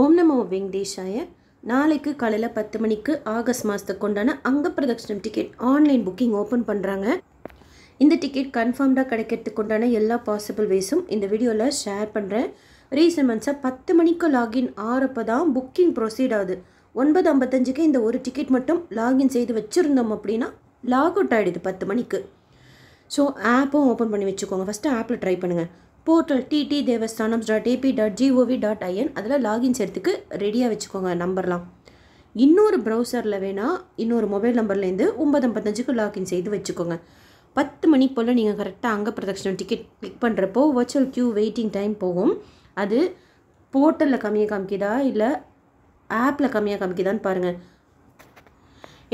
ஓம் நமோ வெங்கடேஷாய நாளைக்கு காலையில் பத்து மணிக்கு ஆகஸ்ட் மாதத்துக்கு கொண்டான அங்க பிரதட்சணம் டிக்கெட் ஆன்லைன் புக்கிங் ஓப்பன் பண்ணுறாங்க இந்த டிக்கெட் கன்ஃபார்ம்டாக கிடைக்கிறதுக்கு உண்டான எல்லா பாசிபிள் வேஸும் இந்த வீடியோவில் ஷேர் பண்ணுறேன் ரீசன் மந்த்ஸாக பத்து மணிக்கு லாகின் ஆறப்போ தான் புக்கிங் ப்ரொசீட் ஆகுது ஒன்பது ஐம்பத்தஞ்சுக்கு இந்த ஒரு டிக்கெட் மட்டும் லாகின் செய்து வச்சுருந்தோம் அப்படின்னா லாக் அவுட் ஆகிடுது பத்து மணிக்கு ஸோ ஆப்பும் ஓப்பன் பண்ணி வச்சுக்கோங்க ஃபஸ்ட்டு ஆப்பில் ட்ரை பண்ணுங்கள் portal TT Devasthanam dot AP dot GOV dot IN அதில் லாகின் செய்கிறதுக்கு ரெடியாக வச்சுக்கோங்க நம்பர்லாம் இன்னொரு ப்ரௌசரில் வேணால் இன்னொரு மொபைல் நம்பர்லேருந்து ஒம்பது ஐம்பத்தஞ்சுக்கு லாகின் செய்து வச்சுக்கோங்க பத்து மணி போல் நீங்கள் கரெக்டாக அங்கே பிரதட்சணம் டிக்கெட் கிளிக் பண்ணுறப்போ வர்ச்சுவல் க்யூ வெயிட்டிங் டைம் போகும் அது போர்ட்டலில் கம்மியாக காமிக்குதா இல்லை ஆப்பில் கம்மியாக காமிக்குதான்னு பாருங்கள்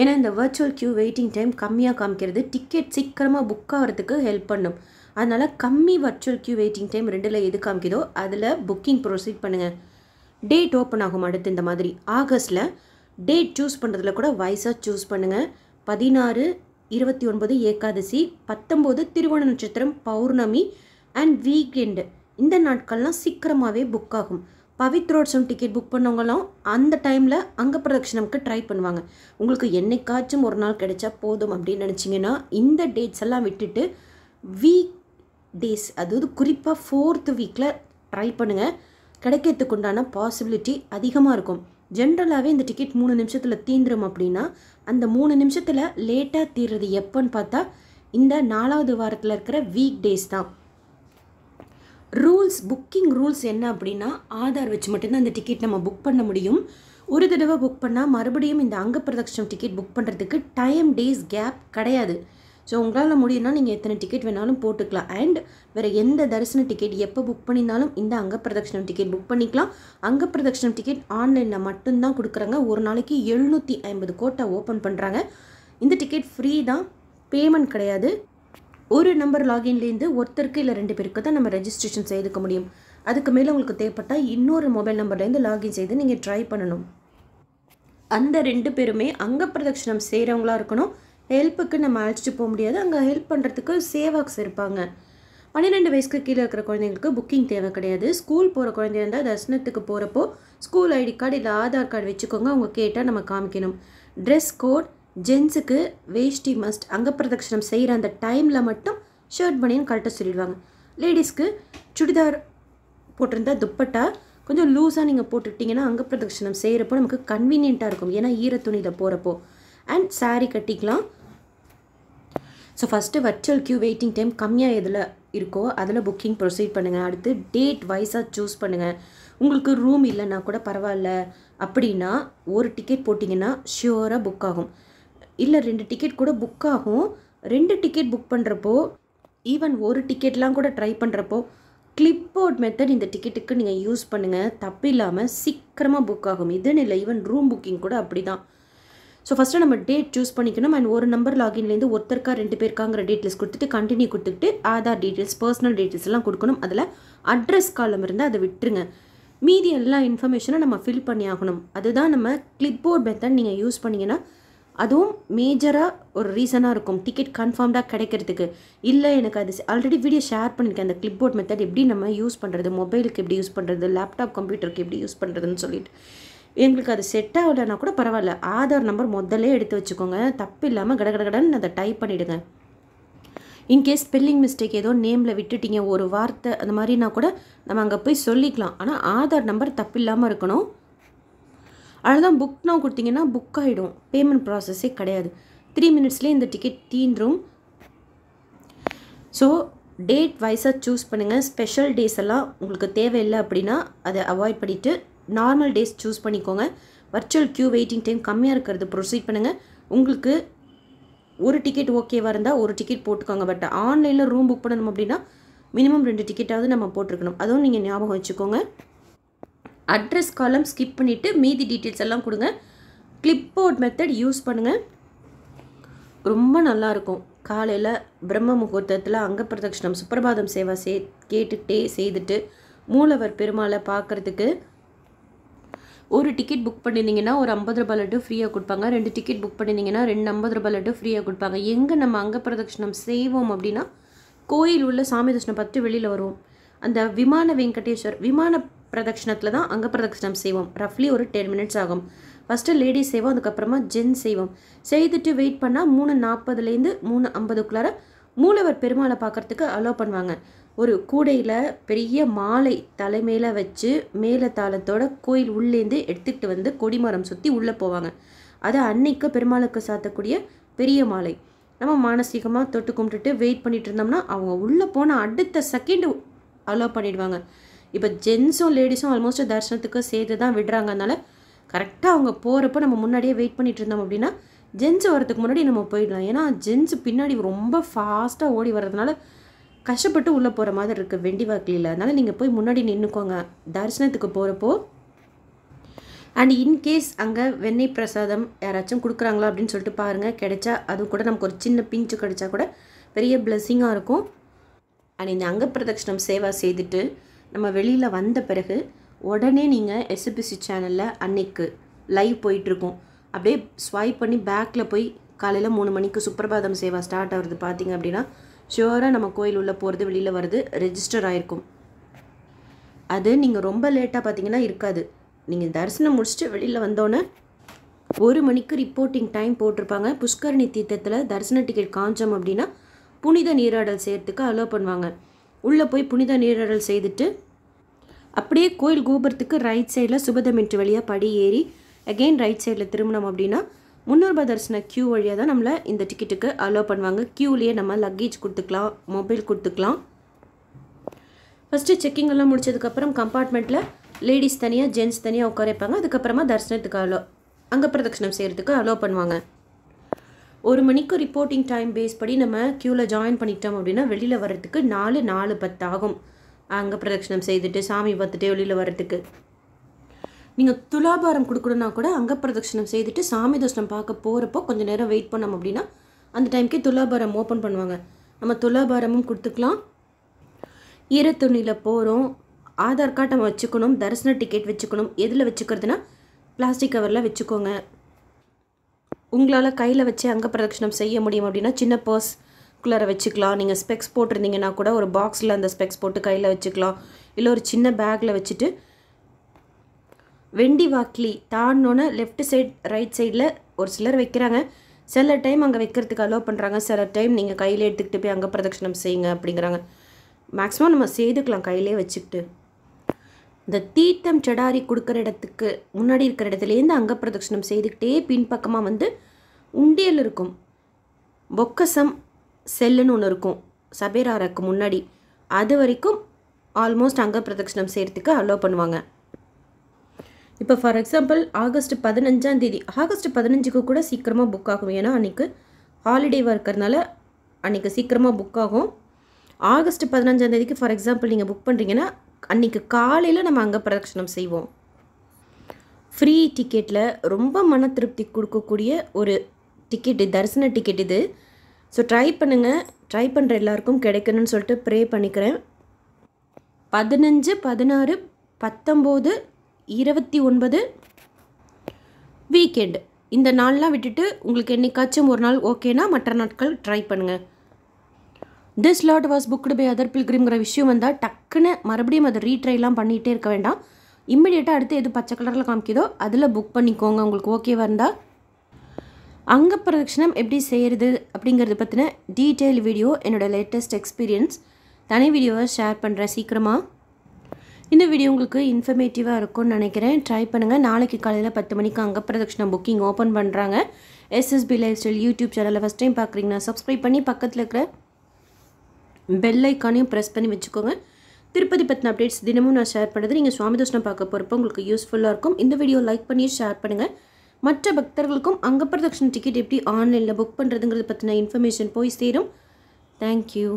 ஏன்னா இந்த வர்ச்சுவல் க்யூ வெயிட்டிங் டைம் கம்மியாக காமிக்கிறது டிக்கெட் சீக்கிரமாக புக் ஆகிறதுக்கு ஹெல்ப் பண்ணும் அதனால் கம்மி வர்ச்சுவல் க்யூ வெயிட்டிங் டைம் ரெண்டில் எது காமிக்குதோ அதில் புக்கிங் ப்ரொசீட் பண்ணுங்கள் டேட் ஓப்பன் ஆகும் அடுத்து இந்த மாதிரி ஆகஸ்ட்டில் டேட் சூஸ் பண்ணுறதுல கூட வயசாக சூஸ் பண்ணுங்கள் பதினாறு இருபத்தி ஒன்பது ஏகாதசி பத்தொம்போது திருவோண நட்சத்திரம் பௌர்ணமி அண்ட் வீக்கெண்டு இந்த நாட்கள்லாம் சீக்கிரமாகவே புக் ஆகும் பவித்ரோட்சம் டிக்கெட் புக் பண்ணவங்களாம் அந்த டைமில் அங்க பிரதட்சணம்க்கு ட்ரை பண்ணுவாங்க உங்களுக்கு என்னைக்காச்சும் ஒரு நாள் கிடைச்சா போதும் அப்படின்னு நினச்சிங்கன்னா இந்த டேட்ஸ் எல்லாம் விட்டுட்டு வீக் டேஸ் அதாவது குறிப்பாக ஃபோர்த்து வீக்கில் ட்ரை பண்ணுங்கள் கிடைக்கிறதுக்கு உண்டான பாசிபிலிட்டி அதிகமாக இருக்கும் ஜென்ரலாகவே இந்த டிக்கெட் மூணு நிமிஷத்தில் தீந்துரும் அப்படின்னா அந்த மூணு நிமிஷத்தில் லேட்டாக தீர்றது எப்போன்னு பார்த்தா இந்த நாலாவது வாரத்தில் இருக்கிற வீக் டேஸ் தான் ரூல்ஸ் புக்கிங் ரூல்ஸ் என்ன அப்படின்னா ஆதார் வச்சு மட்டும்தான் அந்த டிக்கெட் நம்ம புக் பண்ண முடியும் ஒரு தடவை புக் பண்ணால் மறுபடியும் இந்த அங்க டிக்கெட் புக் பண்ணுறதுக்கு டைம் டேஸ் கேப் கிடையாது ஸோ உங்களால் முடியும்னா நீங்கள் எத்தனை டிக்கெட் வேணாலும் போட்டுக்கலாம் அண்ட் வேறு எந்த தரிசன டிக்கெட் எப்போ புக் பண்ணியிருந்தாலும் இந்த அங்கப்பிரதட்சணம் டிக்கெட் புக் பண்ணிக்கலாம் அங்கப்பிரதட்சணம் டிக்கெட் ஆன்லைனில் மட்டும்தான் கொடுக்குறாங்க ஒரு நாளைக்கு எழுநூற்றி ஐம்பது கோட்டை ஓப்பன் பண்ணுறாங்க இந்த டிக்கெட் ஃப்ரீ தான் பேமெண்ட் கிடையாது ஒரு நம்பர் லாகின்லேருந்து ஒருத்தருக்கு இல்லை ரெண்டு பேருக்கு தான் நம்ம ரெஜிஸ்ட்ரேஷன் செய்துக்க முடியும் அதுக்கு மேலே உங்களுக்கு தேவைப்பட்டால் இன்னொரு மொபைல் நம்பர்லேருந்து லாகின் செய்து நீங்கள் ட்ரை பண்ணணும் அந்த ரெண்டு பேருமே அங்க பிரதட்சணம் செய்கிறவங்களாக இருக்கணும் ஹெல்ப்புக்கு நம்ம அழைச்சிட்டு போக முடியாது அங்கே ஹெல்ப் பண்ணுறதுக்கு சேவாக்ஸ் இருப்பாங்க பன்னிரெண்டு வயசுக்கு கீழே இருக்கிற குழந்தைங்களுக்கு புக்கிங் தேவை கிடையாது ஸ்கூல் போகிற குழந்தை இருந்தால் தர்சனத்துக்கு போகிறப்போ ஸ்கூல் ஐடி கார்டு இல்லை ஆதார் கார்டு வச்சுக்கோங்க அவங்க கேட்டால் நம்ம காமிக்கணும் ட்ரெஸ் கோட் ஜென்ஸுக்கு வேஷ்டி மஸ்ட் அங்கப்பிரதட்சணம் செய்கிற அந்த டைமில் மட்டும் ஷர்ட் பண்ணின்னு கரெக்டாக சொல்லிடுவாங்க லேடிஸ்க்கு சுடிதார் போட்டிருந்தா துப்பட்டா கொஞ்சம் லூஸாக நீங்கள் போட்டுக்கிட்டிங்கன்னா அங்கப்பிரதட்சணம் செய்கிறப்போ நமக்கு கன்வீனியண்ட்டாக இருக்கும் ஏன்னா ஈர துணியில் போகிறப்போ அண்ட் சாரீ கட்டிக்கலாம் so first virtual queue waiting time கம்மியாக எதில் இருக்கோ அதில் புக்கிங் ப்ரொசீட் பண்ணுங்கள் அடுத்து டேட் வைஸாக சூஸ் பண்ணுங்கள் உங்களுக்கு ரூம் இல்லைன்னா கூட பரவாயில்ல அப்படின்னா ஒரு டிக்கெட் போட்டிங்கன்னா ஷியூராக புக் ஆகும் இல்லை ரெண்டு டிக்கெட் கூட புக் ஆகும் ரெண்டு டிக்கெட் புக் பண்ணுறப்போ ஈவன் ஒரு டிக்கெட்லாம் கூட ட்ரை பண்ணுறப்போ கிளிப்போர்ட் மெத்தட் இந்த டிக்கெட்டுக்கு நீங்கள் யூஸ் பண்ணுங்கள் தப்பு இல்லாமல் சீக்கிரமாக புக் ஆகும் இதுன்னு இல்லை ஈவன் ரூம் புக்கிங் கூட அப்படி தான் ஸோ ஃபஸ்ட்டு நம்ம டேட் சூஸ் பண்ணிக்கணும் அண்ட் ஒரு நம்பர் லாகின்லேருந்து ஒருத்தருக்கா ரெண்டு பேருக்காங்கிற டீட்டெயில்ஸ் கொடுத்துட்டு கண்டினியூ கொடுத்துட்டு ஆதார் டீட்டெயில்ஸ் பர்சனல் டீட்டெயில்ஸ் எல்லாம் கொடுக்கணும் அதில் அட்ரஸ் காலம் இருந்தால் அதை விட்டுருங்க மீதி எல்லா இன்ஃபர்மேஷனும் நம்ம ஃபில் பண்ணி ஆகணும் அதுதான் நம்ம கிளிப்போர்ட் மெத்தட் நீங்கள் யூஸ் பண்ணிங்கன்னா அதுவும் மேஜராக ஒரு ரீசனாக இருக்கும் டிக்கெட் கன்ஃபார்ம்டாக கிடைக்கிறதுக்கு இல்லை எனக்கு அது ஆல்ரெடி வீடியோ ஷேர் பண்ணியிருக்கேன் அந்த கிளிப்போர்ட் போர்ட் மெத்தட் எப்படி நம்ம யூஸ் பண்ணுறது மொபைலுக்கு எப்படி யூஸ் பண்ணுறது லேப்டாப் கம்ப்யூட்டருக்கு எப்படி யூஸ் பண்ணுறதுன்னு சொல்லிட்டு எங்களுக்கு அது செட் ஆகலைன்னா கூட பரவாயில்ல ஆதார் நம்பர் முதல்ல எடுத்து வச்சுக்கோங்க தப்பு இல்லாமல் கடகடகடன்னு அதை டைப் பண்ணிவிடுங்க இன்கேஸ் ஸ்பெல்லிங் மிஸ்டேக் ஏதோ நேமில் விட்டுட்டீங்க ஒரு வார்த்தை அந்த மாதிரினா கூட நம்ம அங்கே போய் சொல்லிக்கலாம் ஆனால் ஆதார் நம்பர் தப்பு இல்லாமல் இருக்கணும் அதுதான் புக்னா கொடுத்தீங்கன்னா புக் ஆகிடும் பேமெண்ட் ப்ராசஸே கிடையாது த்ரீ மினிட்ஸ்லேயே இந்த டிக்கெட் தீன்றும் ஸோ டேட் வைஸாக சூஸ் பண்ணுங்கள் ஸ்பெஷல் டேஸ் எல்லாம் உங்களுக்கு தேவையில்லை அப்படின்னா அதை அவாய்ட் பண்ணிவிட்டு நார்மல் டேஸ் சூஸ் பண்ணிக்கோங்க வர்ச்சுவல் க்யூ வெயிட்டிங் டைம் கம்மியாக இருக்கிறது ப்ரொசீட் பண்ணுங்கள் உங்களுக்கு ஒரு டிக்கெட் ஓகேவாக இருந்தால் ஒரு டிக்கெட் போட்டுக்கோங்க பட் ஆன்லைனில் ரூம் புக் பண்ணணும் அப்படின்னா மினிமம் ரெண்டு டிக்கெட்டாவது நம்ம போட்டிருக்கணும் அதுவும் நீங்கள் ஞாபகம் வச்சுக்கோங்க அட்ரஸ் காலம் ஸ்கிப் பண்ணிவிட்டு மீதி டீட்டெயில்ஸ் எல்லாம் கொடுங்க கிளிப்போர்ட் மெத்தட் யூஸ் பண்ணுங்கள் ரொம்ப நல்லாயிருக்கும் காலையில் பிரம்ம முகூர்த்தத்தில் அங்க சுப்பிரபாதம் சேவை சே கேட்டுக்கிட்டே செய்துட்டு மூலவர் பெருமாளை பார்க்குறதுக்கு ஒரு டிக்கெட் புக் பண்ணியிருந்தீங்கன்னா ஒரு ஐம்பது ரூபாய் லட்டு ஃப்ரீயாக கொடுப்பாங்க ரெண்டு டிக்கெட் புக் பண்ணியிருந்தீங்கன்னா ரெண்டு ஐம்பது ரூபாய் லட்டு ஃப்ரீயாக கொடுப்பாங்க எங்கே நம்ம அங்க பிரதட்சணம் செய்வோம் அப்படின்னா கோயில் உள்ள சாமி தர்ஷனம் பற்றி வெளியில் வருவோம் அந்த விமான வெங்கடேஸ்வர் விமான பிரதட்சணத்தில் தான் அங்க பிரதட்சணம் செய்வோம் ரஃப்லி ஒரு டென் மினிட்ஸ் ஆகும் ஃபஸ்ட்டு லேடிஸ் செய்வோம் அதுக்கப்புறமா ஜென்ஸ் செய்வோம் செய்துட்டு வெயிட் பண்ணால் மூணு நாற்பதுலேருந்து மூணு ஐம்பதுக்குள்ளார மூலவர் பெருமாளை பார்க்குறதுக்கு அலோவ் பண்ணுவாங்க ஒரு கூடையில் பெரிய மாலை தலைமையில் வச்சு மேலே தாளத்தோட கோயில் உள்ளேருந்து எடுத்துக்கிட்டு வந்து கொடிமரம் சுற்றி உள்ளே போவாங்க அது அன்னைக்கு பெருமாளுக்கு சாத்தக்கூடிய பெரிய மாலை நம்ம மானசீகமாக தொட்டு கும்பிட்டுட்டு வெயிட் பண்ணிட்டு இருந்தோம்னா அவங்க உள்ளே போன அடுத்த செகண்டு அலோவ் பண்ணிடுவாங்க இப்போ ஜென்ஸும் லேடிஸும் ஆல்மோஸ்ட் தரிசனத்துக்கு சேர்த்து தான் விடுறாங்க அதனால் கரெக்டாக அவங்க போகிறப்ப நம்ம முன்னாடியே வெயிட் பண்ணிட்டு இருந்தோம் அப்படின்னா ஜென்ஸ் வரதுக்கு முன்னாடி நம்ம போயிடலாம் ஏன்னா ஜென்ஸ் பின்னாடி ரொம்ப ஃபாஸ்ட்டாக ஓடி வர்றதுனால கஷ்டப்பட்டு உள்ளே போகிற மாதிரி இருக்குது வெண்டி வாக்கில் அதனால் நீங்கள் போய் முன்னாடி நின்றுக்கோங்க தரிசனத்துக்கு போகிறப்போ அண்ட் இன்கேஸ் அங்கே வெண்ணெய் பிரசாதம் யாராச்சும் கொடுக்குறாங்களா அப்படின்னு சொல்லிட்டு பாருங்கள் கிடைச்சா அது கூட நமக்கு ஒரு சின்ன பிஞ்சு கிடைச்சா கூட பெரிய பிளெஸ்ஸிங்காக இருக்கும் அண்ட் இந்த அங்க சேவா செய்துட்டு நம்ம வெளியில் வந்த பிறகு உடனே நீங்கள் எஸ்எபிசி சேனலில் அன்னைக்கு லைவ் போயிட்டுருக்கோம் அப்படியே ஸ்வைப் பண்ணி பேக்கில் போய் காலையில் மூணு மணிக்கு சுப்பிரபாதம் சேவா ஸ்டார்ட் ஆகுறது பார்த்தீங்க அப்படின்னா ஷுவராக நம்ம கோயில் உள்ளே போகிறது வெளியில் வர்றது ரெஜிஸ்டர் ஆகிருக்கும் அது நீங்கள் ரொம்ப லேட்டாக பார்த்தீங்கன்னா இருக்காது நீங்கள் தரிசனம் முடிச்சுட்டு வெளியில் வந்தோன்னே ஒரு மணிக்கு ரிப்போர்ட்டிங் டைம் போட்டிருப்பாங்க புஷ்கரணி தீர்த்தத்தில் தரிசன டிக்கெட் காஞ்சோம் அப்படின்னா புனித நீராடல் செய்கிறதுக்கு அலோவ் பண்ணுவாங்க உள்ளே போய் புனித நீராடல் செய்துட்டு அப்படியே கோயில் கோபுரத்துக்கு ரைட் சைடில் சுபதமின்ட்டு வழியாக படி ஏறி அகெயின் ரைட் சைடில் திரும்பினோம் அப்படின்னா முன்னூறுபா தரிசன க்யூ வழியாக தான் நம்மளை இந்த டிக்கெட்டுக்கு அலோவ் பண்ணுவாங்க க்யூலேயே நம்ம லக்கேஜ் கொடுத்துக்கலாம் மொபைல் கொடுத்துக்கலாம் ஃபஸ்ட்டு செக்கிங் எல்லாம் முடிச்சதுக்கப்புறம் கம்பார்ட்மெண்ட்டில் லேடிஸ் தனியாக ஜென்ட்ஸ் தனியாக உட்காரப்பாங்க அதுக்கப்புறமா தரிசனத்துக்கு அலோ அங்கே பிரதட்சணம் செய்கிறதுக்கு அலோவ் பண்ணுவாங்க ஒரு மணிக்கு ரிப்போர்ட்டிங் டைம் பேஸ் படி நம்ம க்யூவில் ஜாயின் பண்ணிட்டோம் அப்படின்னா வெளியில் வர்றதுக்கு நாலு நாலு பத்து ஆகும் அங்கே பிரதட்சணம் செய்துட்டு சாமி பார்த்துட்டு வெளியில் வர்றதுக்கு நீங்கள் துலாபாரம் கொடுக்கணுன்னா கூட அங்கப்பிரதட்சணம் செய்துட்டு சாமி தோஷம் பார்க்க போகிறப்போ கொஞ்சம் நேரம் வெயிட் பண்ணோம் அப்படின்னா அந்த டைம்க்கே துலாபாரம் ஓப்பன் பண்ணுவாங்க நம்ம துலாபாரமும் கொடுத்துக்கலாம் ஈர துணியில் போகிறோம் ஆதார் கார்டு நம்ம வச்சுக்கணும் தரிசன டிக்கெட் வச்சுக்கணும் எதில் வச்சுக்கிறதுனா பிளாஸ்டிக் கவரில் வச்சுக்கோங்க உங்களால் கையில் வச்சு அங்க பிரதட்சிணம் செய்ய முடியும் அப்படின்னா சின்ன பர்ஸ் குள்ளார வச்சுக்கலாம் நீங்கள் ஸ்பெக்ஸ் போட்டிருந்தீங்கன்னா கூட ஒரு பாக்ஸில் அந்த ஸ்பெக்ஸ் போட்டு கையில் வச்சுக்கலாம் இல்லை ஒரு சின்ன பேக்கில் வச்சுட்டு வெண்டி வாக்லி தானோன்னு லெஃப்ட் சைட் ரைட் சைடில் ஒரு சிலர் வைக்கிறாங்க சில டைம் அங்கே வைக்கிறதுக்கு அலோவ் பண்ணுறாங்க சில டைம் நீங்கள் கையில் எடுத்துக்கிட்டு போய் அங்கே பிரதட்சிணம் செய்யுங்க அப்படிங்கிறாங்க மேக்ஸிமம் நம்ம செய்துக்கலாம் கையிலே வச்சுக்கிட்டு இந்த தீர்த்தம் செடாரி கொடுக்குற இடத்துக்கு முன்னாடி இருக்கிற இடத்துலேருந்து அங்கே பிரதட்சிணம் செய்துக்கிட்டே பின்பக்கமாக வந்து உண்டியல் இருக்கும் பொக்கசம் செல்லுன்னு ஒன்று இருக்கும் சபேராருக்கு முன்னாடி அது வரைக்கும் ஆல்மோஸ்ட் அங்க பிரதட்சிணம் செய்கிறதுக்கு அலோவ் பண்ணுவாங்க இப்போ ஃபார் எக்ஸாம்பிள் ஆகஸ்ட் பதினஞ்சாம் தேதி ஆகஸ்ட் பதினஞ்சுக்கு கூட சீக்கிரமாக புக் ஆகும் ஏன்னா அன்றைக்கி ஹாலிடேவாக இருக்கிறதுனால அன்றைக்கி சீக்கிரமாக புக் ஆகும் ஆகஸ்ட் பதினஞ்சாம் தேதிக்கு ஃபார் எக்ஸாம்பிள் நீங்கள் புக் பண்ணுறீங்கன்னா அன்றைக்கி காலையில் நம்ம அங்கே பிரதட்சணம் செய்வோம் ஃப்ரீ டிக்கெட்டில் ரொம்ப மன திருப்தி கொடுக்கக்கூடிய ஒரு டிக்கெட் தரிசன டிக்கெட் இது ஸோ ட்ரை பண்ணுங்கள் ட்ரை பண்ணுற எல்லாருக்கும் கிடைக்கணும்னு சொல்லிட்டு ப்ரே பண்ணிக்கிறேன் பதினஞ்சு பதினாறு பத்தொம்போது இருபத்தி ஒன்பது வீக்கெண்டு இந்த நாள்லாம் விட்டுட்டு உங்களுக்கு என்றைக்காச்சும் ஒரு நாள் ஓகேனா மற்ற நாட்கள் ட்ரை பண்ணுங்கள் this lot was booked by other பில்கிரிங்கிற விஷயம் வந்தால் டக்குன்னு மறுபடியும் அதை ரீட்ரைலாம் பண்ணிகிட்டே இருக்க வேண்டாம் இம்மிடியேட்டாக அடுத்து எது பச்சை கலரில் காமிக்குதோ அதில் புக் பண்ணிக்கோங்க உங்களுக்கு ஓகேவாக இருந்தால் அங்க பிரதட்சிணம் எப்படி செய்கிறது அப்படிங்கிறது பற்றின டீட்டெயில் வீடியோ என்னோடய லேட்டஸ்ட் எக்ஸ்பீரியன்ஸ் தனி வீடியோவை ஷேர் பண்ணுறேன் சீக்கிரமாக இந்த வீடியோ உங்களுக்கு இன்ஃபர்மேட்டிவாக இருக்கும்னு நினைக்கிறேன் ட்ரை பண்ணுங்கள் நாளைக்கு காலையில் பத்து மணிக்கு அங்கே பிரதட்சணம் புக்கிங் ஓப்பன் பண்ணுறாங்க எஸ்எஸ்பி லைஃப் ஸ்டைல் யூடியூப் சேனலில் ஃபஸ்ட் டைம் பார்க்குறீங்கன்னா சப்ஸ்கிரைப் பண்ணி பக்கத்தில் இருக்கிற பெல் ஐக்கானையும் ப்ரெஸ் பண்ணி வச்சுக்கோங்க திருப்பதி பற்றின அப்டேட்ஸ் தினமும் நான் ஷேர் பண்ணுறது நீங்கள் சுவாமி தோஷனம் பார்க்க போகிறப்போ உங்களுக்கு யூஸ்ஃபுல்லாக இருக்கும் இந்த வீடியோ லைக் பண்ணி ஷேர் பண்ணுங்கள் மற்ற பக்தர்களுக்கும் அங்க டிக்கெட் எப்படி ஆன்லைனில் புக் பண்ணுறதுங்கிறது பற்றின இன்ஃபர்மேஷன் போய் சேரும் தேங்க்யூ